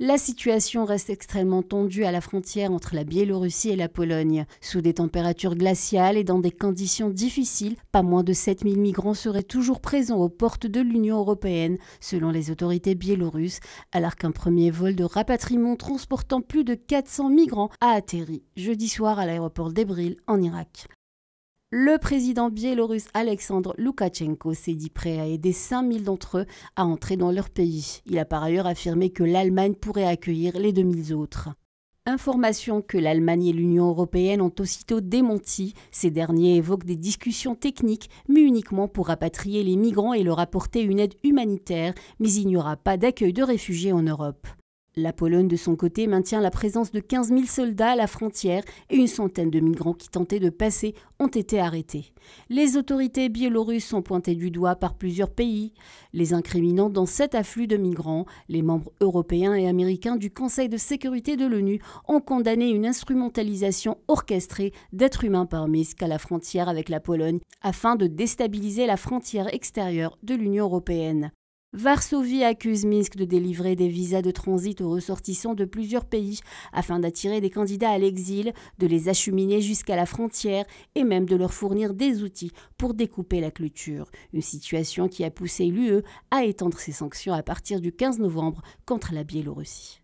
La situation reste extrêmement tendue à la frontière entre la Biélorussie et la Pologne. Sous des températures glaciales et dans des conditions difficiles, pas moins de 7000 migrants seraient toujours présents aux portes de l'Union européenne, selon les autorités biélorusses, alors qu'un premier vol de rapatriement transportant plus de 400 migrants a atterri jeudi soir à l'aéroport d'Ebril en Irak. Le président biélorusse Alexandre Loukachenko s'est dit prêt à aider 5000 d'entre eux à entrer dans leur pays. Il a par ailleurs affirmé que l'Allemagne pourrait accueillir les 2000 autres. Information que l'Allemagne et l'Union européenne ont aussitôt démentie. Ces derniers évoquent des discussions techniques, mais uniquement pour rapatrier les migrants et leur apporter une aide humanitaire, mais il n'y aura pas d'accueil de réfugiés en Europe. La Pologne, de son côté, maintient la présence de 15 000 soldats à la frontière et une centaine de migrants qui tentaient de passer ont été arrêtés. Les autorités biélorusses sont pointées du doigt par plusieurs pays, les incriminants dans cet afflux de migrants. Les membres européens et américains du Conseil de sécurité de l'ONU ont condamné une instrumentalisation orchestrée d'êtres humains par Minsk à la frontière avec la Pologne afin de déstabiliser la frontière extérieure de l'Union européenne. Varsovie accuse Minsk de délivrer des visas de transit aux ressortissants de plusieurs pays afin d'attirer des candidats à l'exil, de les acheminer jusqu'à la frontière et même de leur fournir des outils pour découper la clôture. Une situation qui a poussé l'UE à étendre ses sanctions à partir du 15 novembre contre la Biélorussie.